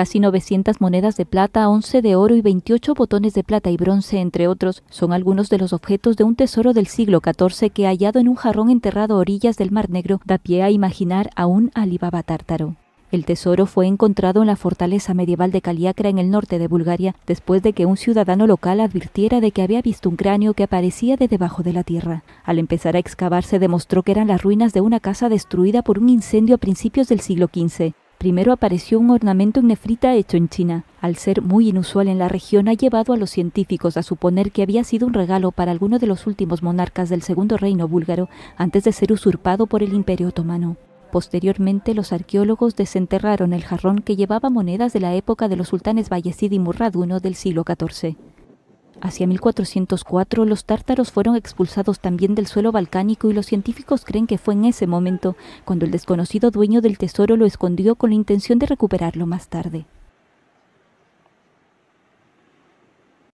Casi 900 monedas de plata, 11 de oro y 28 botones de plata y bronce, entre otros, son algunos de los objetos de un tesoro del siglo XIV que, hallado en un jarrón enterrado a orillas del Mar Negro, da pie a imaginar a un Alibaba tártaro. El tesoro fue encontrado en la fortaleza medieval de Kaliakra en el norte de Bulgaria, después de que un ciudadano local advirtiera de que había visto un cráneo que aparecía de debajo de la tierra. Al empezar a excavar se demostró que eran las ruinas de una casa destruida por un incendio a principios del siglo XV. Primero apareció un ornamento en nefrita hecho en China. Al ser muy inusual en la región, ha llevado a los científicos a suponer que había sido un regalo para alguno de los últimos monarcas del Segundo Reino Búlgaro antes de ser usurpado por el Imperio Otomano. Posteriormente, los arqueólogos desenterraron el jarrón que llevaba monedas de la época de los sultanes Bayezid y I del siglo XIV. Hacia 1404 los tártaros fueron expulsados también del suelo balcánico y los científicos creen que fue en ese momento cuando el desconocido dueño del tesoro lo escondió con la intención de recuperarlo más tarde.